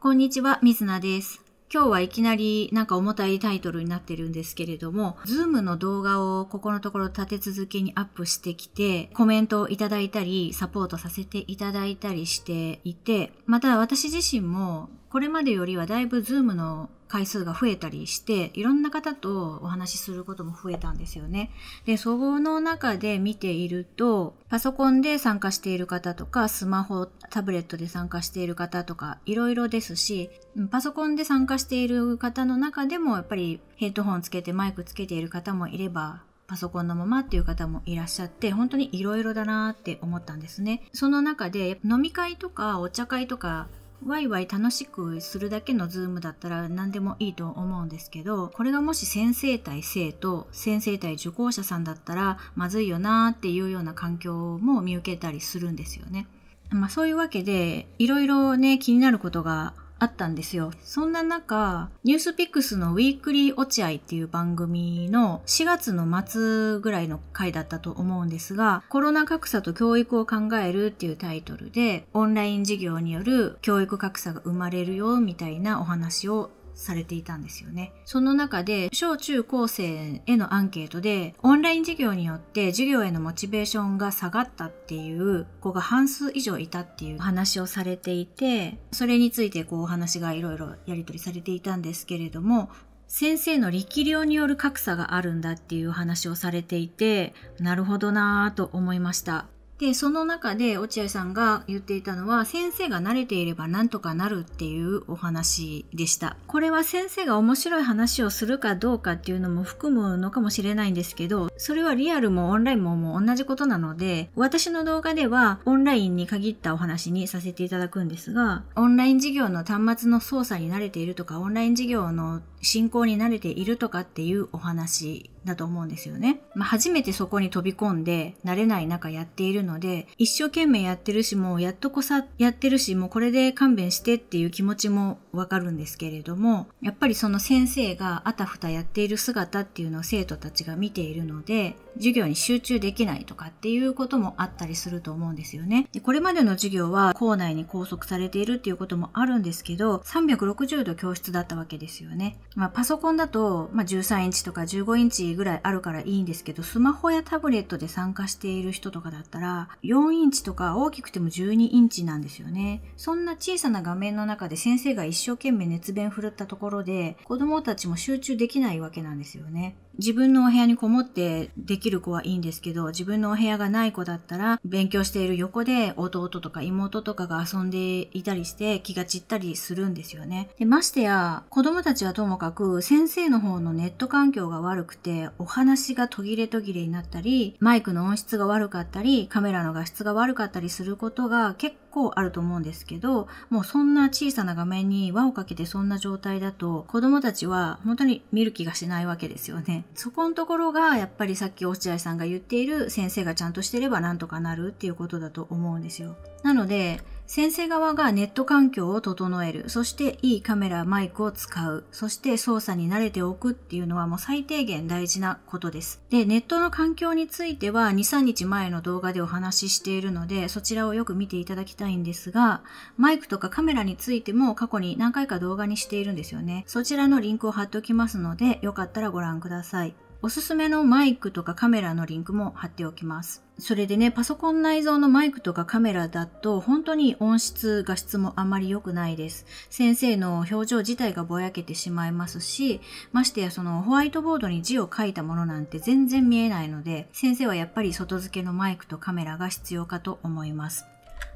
こんにちは、水菜です。今日はいきなりなんか重たいタイトルになってるんですけれども、ズームの動画をここのところ立て続けにアップしてきて、コメントをいただいたり、サポートさせていただいたりしていて、また私自身もこれまでよりはだいぶズームの回数が増えたりしていろんな方とお話しすることも増えたんですよね。でそこの中で見ているとパソコンで参加している方とかスマホタブレットで参加している方とかいろいろですしパソコンで参加している方の中でもやっぱりヘッドホンつけてマイクつけている方もいればパソコンのままっていう方もいらっしゃって本当にいろいろだなって思ったんですね。その中で飲み会とかお茶会とかワイワイ楽しくするだけのズームだったら何でもいいと思うんですけど、これがもし先生対生徒、先生対受講者さんだったらまずいよなっていうような環境も見受けたりするんですよね。まあそういうわけで、いろいろね、気になることがあったんですよ。そんな中、ニュースピックスのウィークリー落合っていう番組の4月の末ぐらいの回だったと思うんですが、コロナ格差と教育を考えるっていうタイトルで、オンライン授業による教育格差が生まれるよみたいなお話をされていたんですよね。その中で、小中高生へのアンケートで、オンライン授業によって授業へのモチベーションが下がったっていう子が半数以上いたっていう話をされていて、それについてこうお話がいろいろやり取りされていたんですけれども、先生の力量による格差があるんだっていう話をされていて、なるほどなぁと思いました。で、その中で落合さんが言っていたのは、先生が慣れていれば何とかなるっていうお話でした。これは先生が面白い話をするかどうかっていうのも含むのかもしれないんですけど、それはリアルもオンラインももう同じことなので、私の動画ではオンラインに限ったお話にさせていただくんですが、オンライン授業の端末の操作に慣れているとか、オンライン授業の進行に慣れているとかっていうお話だと思うんですよね。まあ、初めてそこに飛び込んで、慣れない中やっているので、一生懸命やってるし、もうやっとこさやってるし、もうこれで勘弁してっていう気持ちもわかるんですけれども、やっぱりその先生があたふたやっている姿っていうのを生徒たちが見ているので、授業に集中できないとかっていうこともあったりすると思うんですよね。でこれまでの授業は校内に拘束されているっていうこともあるんですけど、360度教室だったわけですよね。まあ、パソコンだと、まあ、13インチとか15インチぐらいあるからいいんですけど、スマホやタブレットで参加している人とかだったら、4インチとか大きくても12インチなんですよね。そんな小さな画面の中で先生が一生懸命熱弁振るったところで子供たちも集中できないわけなんですよね。自分のお部屋にこもってできる子はいいんですけど、自分のお部屋がない子だったら、勉強している横で弟とか妹とかが遊んでいたりして気が散ったりするんですよね。でましてや、子供たちはともかく先生の方のネット環境が悪くて、お話が途切れ途切れになったり、マイクの音質が悪かったり、カメラの画質が悪かったりすることが結構あると思うんですけど、もうそんな小さな画面に輪をかけてそんな状態だと、子供たちは本当に見る気がしないわけですよね。そこのところがやっぱりさっき落合さんが言っている先生がちゃんとしてればなんとかなるっていうことだと思うんですよ。なので先生側がネット環境を整える、そしていいカメラ、マイクを使う、そして操作に慣れておくっていうのはもう最低限大事なことです。で、ネットの環境については2、3日前の動画でお話ししているので、そちらをよく見ていただきたいんですが、マイクとかカメラについても過去に何回か動画にしているんですよね。そちらのリンクを貼っておきますので、よかったらご覧ください。おすすめのマイクとかカメラのリンクも貼っておきます。それでね、パソコン内蔵のマイクとかカメラだと本当に音質、画質もあまり良くないです。先生の表情自体がぼやけてしまいますし、ましてやそのホワイトボードに字を書いたものなんて全然見えないので、先生はやっぱり外付けのマイクとカメラが必要かと思います。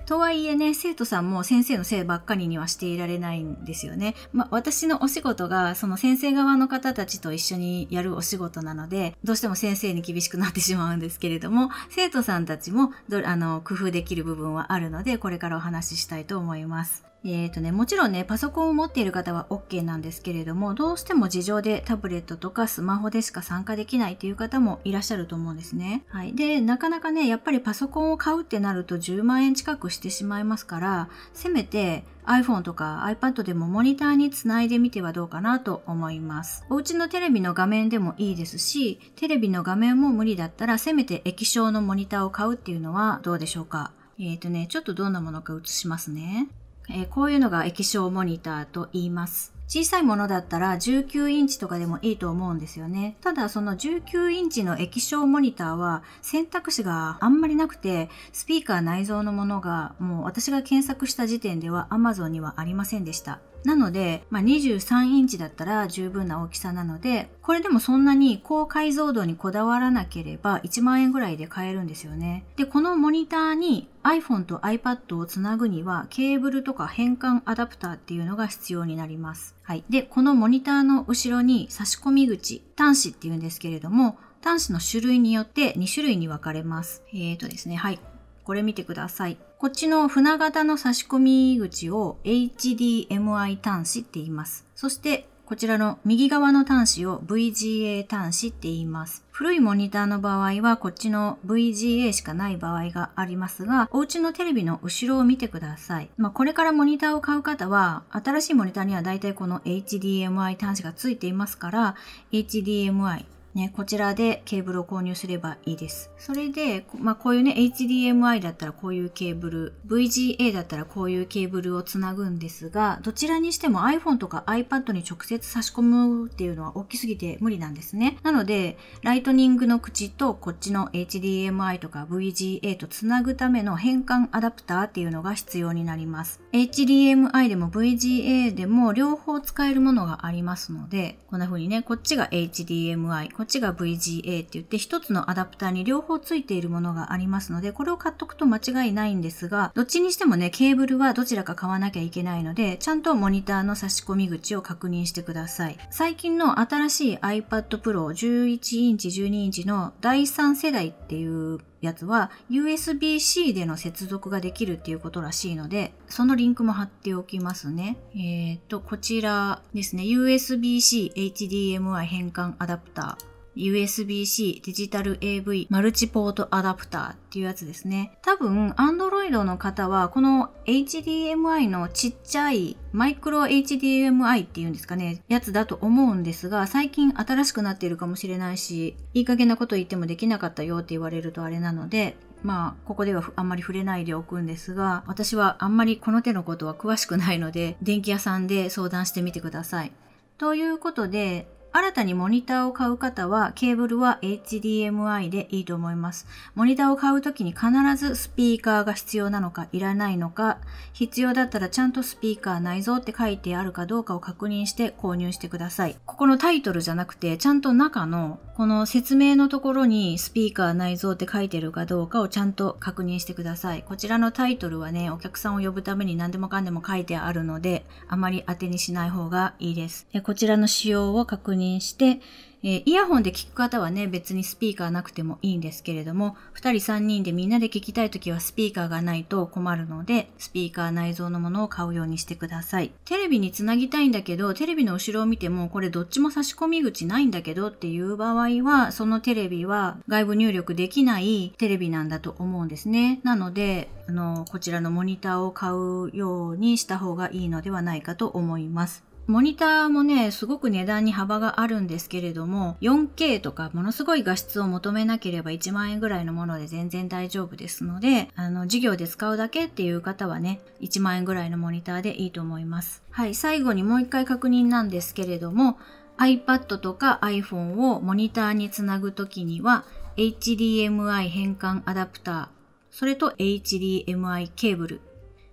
とはいえね、生徒さんも先生のせいばっかりにはしていられないんですよね。まあ、私のお仕事が、その先生側の方たちと一緒にやるお仕事なので、どうしても先生に厳しくなってしまうんですけれども、生徒さんたちも、あの、工夫できる部分はあるので、これからお話ししたいと思います。えっ、ー、とね、もちろんね、パソコンを持っている方は OK なんですけれども、どうしても事情でタブレットとかスマホでしか参加できないという方もいらっしゃると思うんですね。はい。で、なかなかね、やっぱりパソコンを買うってなると10万円近くしてしまいますから、せめて iPhone とか iPad でもモニターにつないでみてはどうかなと思います。お家のテレビの画面でもいいですし、テレビの画面も無理だったら、せめて液晶のモニターを買うっていうのはどうでしょうか。えっ、ー、とね、ちょっとどんなものか映しますね。えこういうのが液晶モニターと言います。小さいものだったら19インチとかでもいいと思うんですよね。ただその19インチの液晶モニターは選択肢があんまりなくて、スピーカー内蔵のものがもう私が検索した時点では Amazon にはありませんでした。なので、まあ、23インチだったら十分な大きさなので、これでもそんなに高解像度にこだわらなければ1万円ぐらいで買えるんですよね。で、このモニターに iPhone と iPad をつなぐにはケーブルとか変換アダプターっていうのが必要になります。はい。で、このモニターの後ろに差し込み口、端子っていうんですけれども、端子の種類によって2種類に分かれます。えーとですね、はい。これ見てください。こっちの船型の差し込み口を HDMI 端子って言います。そしてこちらの右側の端子を VGA 端子って言います。古いモニターの場合はこっちの VGA しかない場合がありますが、お家のテレビの後ろを見てください。まあ、これからモニターを買う方は、新しいモニターにはだいたいこの HDMI 端子がついていますから、HDMI ね、こちらでケーブルを購入すればいいです。それで、まあ、こういうね、HDMI だったらこういうケーブル、VGA だったらこういうケーブルをつなぐんですが、どちらにしても iPhone とか iPad に直接差し込むっていうのは大きすぎて無理なんですね。なので、ライトニングの口とこっちの HDMI とか VGA とつなぐための変換アダプターっていうのが必要になります。HDMI でも VGA でも両方使えるものがありますので、こんな風にね、こっちが HDMI、こっちが VGA って言って1つのアダプターに両方ついているものがありますので、これを買っとくと間違いないんですが、どっちにしてもね、ケーブルはどちらか買わなきゃいけないので、ちゃんとモニターの差し込み口を確認してください。最近の新しい iPad Pro 11インチ、12インチの第3世代っていうやつは USB-C での接続ができるっていうことらしいので、そのリンクも貼っておきますね。えー、っと、こちらですね。USB-C HDMI 変換アダプター。USB-C デジタル AV マルチポートアダプターっていうやつですね。多分、Android の方は、この HDMI のちっちゃいマイクロ HDMI っていうんですかね、やつだと思うんですが、最近新しくなっているかもしれないし、いい加減なこと言ってもできなかったよって言われるとあれなので、まあ、ここではあんまり触れないでおくんですが、私はあんまりこの手のことは詳しくないので、電気屋さんで相談してみてください。ということで、新たにモニターを買う方は、ケーブルは HDMI でいいと思います。モニターを買うときに必ずスピーカーが必要なのか、いらないのか、必要だったらちゃんとスピーカー内蔵って書いてあるかどうかを確認して購入してください。ここのタイトルじゃなくて、ちゃんと中の、この説明のところにスピーカー内蔵って書いてるかどうかをちゃんと確認してください。こちらのタイトルはね、お客さんを呼ぶために何でもかんでも書いてあるので、あまり当てにしない方がいいです。でこちらの仕様を確認認して、えー、イヤホンで聞く方はね、別にスピーカーなくてもいいんですけれども、2人3人でみんなで聞きたい時はスピーカーがないと困るので、スピーカー内蔵のものを買うようにしてください。テレビにつなぎたいんだけど、テレビの後ろを見ても、これどっちも差し込み口ないんだけどっていう場合は、そのテレビは外部入力できないテレビなんだと思うんですね。なので、あの、こちらのモニターを買うようにした方がいいのではないかと思います。モニターもね、すごく値段に幅があるんですけれども、4K とかものすごい画質を求めなければ1万円ぐらいのもので全然大丈夫ですので、あの、授業で使うだけっていう方はね、1万円ぐらいのモニターでいいと思います。はい、最後にもう一回確認なんですけれども、iPad とか iPhone をモニターにつなぐときには、HDMI 変換アダプター、それと HDMI ケーブル、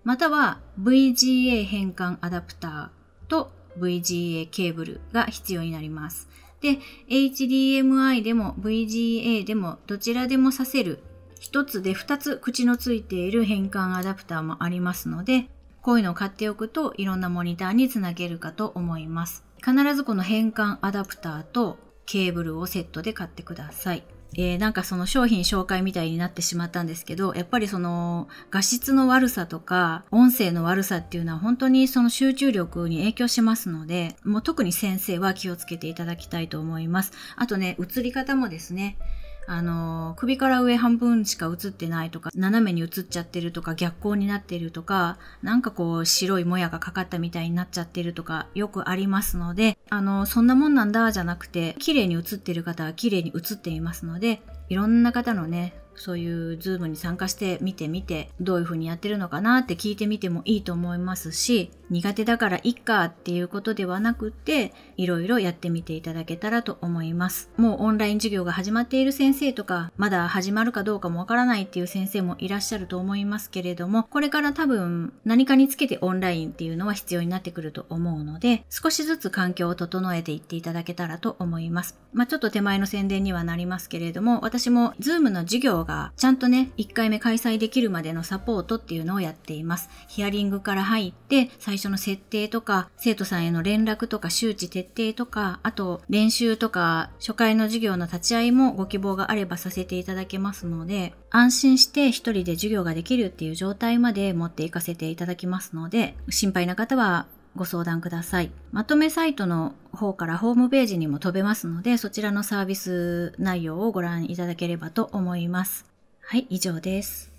または VGA 変換アダプターと VGA ケーブルが必要になります。で、HDMI でも VGA でもどちらでもさせる1つで2つ口のついている変換アダプターもありますので、こういうのを買っておくといろんなモニターにつなげるかと思います。必ずこの変換アダプターとケーブルをセットで買ってください。えー、なんかその商品紹介みたいになってしまったんですけど、やっぱりその画質の悪さとか音声の悪さっていうのは本当にその集中力に影響しますので、もう特に先生は気をつけていただきたいと思います。あとね、映り方もですね、あの、首から上半分しか映ってないとか、斜めに映っちゃってるとか、逆光になってるとか、なんかこう、白いもやがかかったみたいになっちゃってるとか、よくありますので、あの、そんなもんなんだ、じゃなくて、綺麗に映ってる方は綺麗に映っていますので、いろんな方のね、そういうズームに参加して見てみてどういうふうにやってるのかなって聞いてみてもいいと思いますし苦手だからいっかっていうことではなくていろいろやってみていただけたらと思いますもうオンライン授業が始まっている先生とかまだ始まるかどうかもわからないっていう先生もいらっしゃると思いますけれどもこれから多分何かにつけてオンラインっていうのは必要になってくると思うので少しずつ環境を整えていっていただけたらと思いますまあ、ちょっと手前の宣伝にはなりますけれども私も Zoom の授業が、ちゃんとね、1回目開催できるまでのサポートっていうのをやっています。ヒアリングから入って、最初の設定とか、生徒さんへの連絡とか、周知徹底とか、あと、練習とか、初回の授業の立ち会いもご希望があればさせていただけますので、安心して1人で授業ができるっていう状態まで持っていかせていただきますので、心配な方はご相談ください。まとめサイトの方からホームページにも飛べますので、そちらのサービス内容をご覧いただければと思います。はい、以上です。